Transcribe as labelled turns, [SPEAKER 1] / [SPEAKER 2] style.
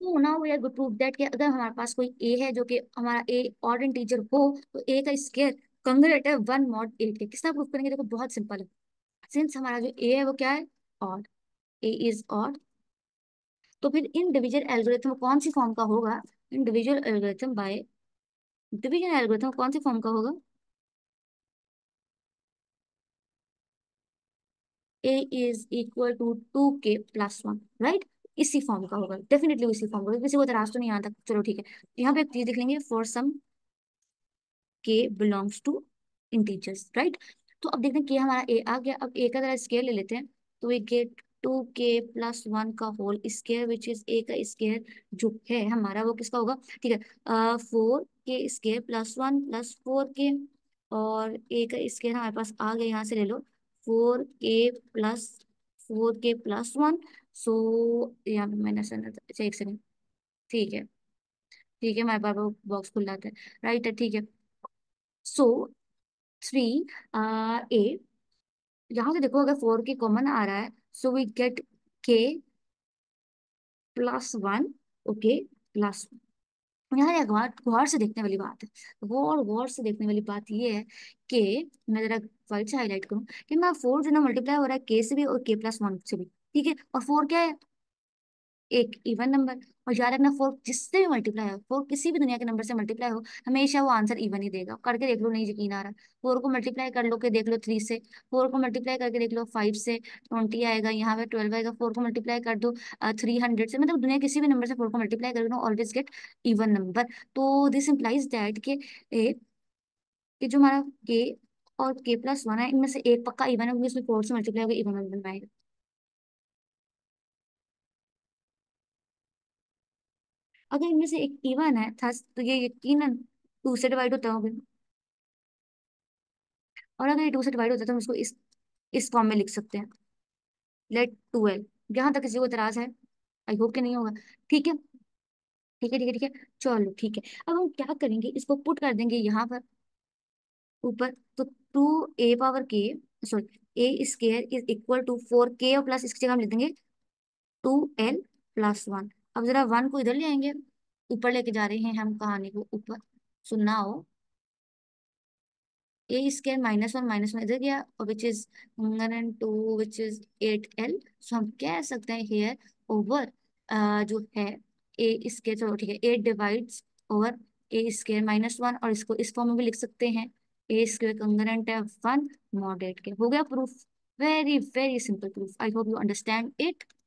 [SPEAKER 1] तो ना we have prove that कि अगर हमारे पास कोई ए है जो कि हमारा ए ऑर्ड इंटीजर हो तो ए का स्केयर कंगरेट है वन मॉड एट के किस तरह प्रूफ करेंगे देखो बहुत सिंपल है सिंस हमारा जो ए है वो क्या है ऑड ए इज ऑड तो फिर इन डिविजन एल्गोरिथम कौन सी फॉर्म का होगा in division algorithm by division algorithm कौन सी फॉर्म का होगा A is equal to two K plus one right इसी फॉर्म का होगा डेफिनेटली इसी फॉर्म का होगा किसी को तराज तो नहीं आता चलो ठीक है यहाँ पे एक चीज देख लेंगे फॉर सम के बिलोंग्स टू इंटीजर्स राइट तो अब देखते हैं कि हमारा ए आ गया अब ए का जरा स्केयर ले लेते हैं तो we get two K plus one का whole square which is A का स्केयर जो है हमारा वो किसका होगा ठीक है four K square plus one plus four के और ए का स्केयर हमारे पास आ गया यहाँ से ले लो four K plus four K plus one so so, यहाँ पे माइनस अच्छा एक सेकेंड ठीक है ठीक है हमारे पास बॉक्स खुल जाता है राइट है ठीक है सो थ्री ए यहाँ से देखो अगर फोर के कॉमन आ रहा है so we get K plus one okay plus यहाँ गौर से देखने वाली बात है गौर गौर से देखने वाली बात ये है कि मैं जरा वाइट से हाईलाइट करूँ कि मैं फोर जो ना मल्टीप्लाई हो रहा है के से भी और के प्लस वन से भी ठीक है और फोर क्या है एक इवन नंबर और याद रखना फोर जिससे भी मल्टीप्लाई हो फोर किसी भी दुनिया के नंबर से मल्टीप्लाई हो हमेशा वो आंसर इवन ही देगा करके देख लो नहीं यकीन आ रहा फोर को मल्टीप्लाई कर लो के देख लो थ्री से फोर को मल्टीप्लाई करके देख लो फाइव से ट्वेंटी आएगा यहाँ पे ट्वेल्व आएगा फोर को मल्टीप्लाई कर दो थ्री हंड्रेड से मतलब दुनिया किसी भी नंबर से फोर को मल्टीप्लाई कर दो ऑलवेज गेट इवन नंबर तो दिस इम्प्लाइज दैट के ए कि जो हमारा के और के प्लस वन है इनमें से एक पक्का इवन है क्योंकि इसमें फोर से मल्टीप्लाई होगा इवन नंबर बनाएगा अगर इनमें से एक इवन है था तो ये यकीन टू से डिवाइड होता होगा और अगर ये टू से डिवाइड होता है तो हम इसको इस इस फॉर्म में लिख सकते हैं लेट टू ट्वेल्व यहाँ तक किसी को इतराज है आई होप के नहीं होगा ठीक है ठीक है ठीक है ठीक है चलो ठीक है अब हम क्या करेंगे इसको पुट कर देंगे यहाँ पर ऊपर तो two a power k sorry a square is equal to four के और प्लस इसकी जगह हम लिख देंगे टू एल प्लस वन अब जरा वन को इधर ले आएंगे ऊपर लेके जा रहे हैं हम कहानी को ऊपर सुनना हो a square minus one minus one इधर गया और which is one and two which is eight l so हम कह सकते हैं हेयर ओवर जो है ए स्केयर चलो ठीक है eight divides over a square minus one और इसको इस फॉर्म में भी लिख सकते हैं ए स्केयर कंगरेंट है वन मॉड एट के हो गया proof very very simple proof I hope you understand it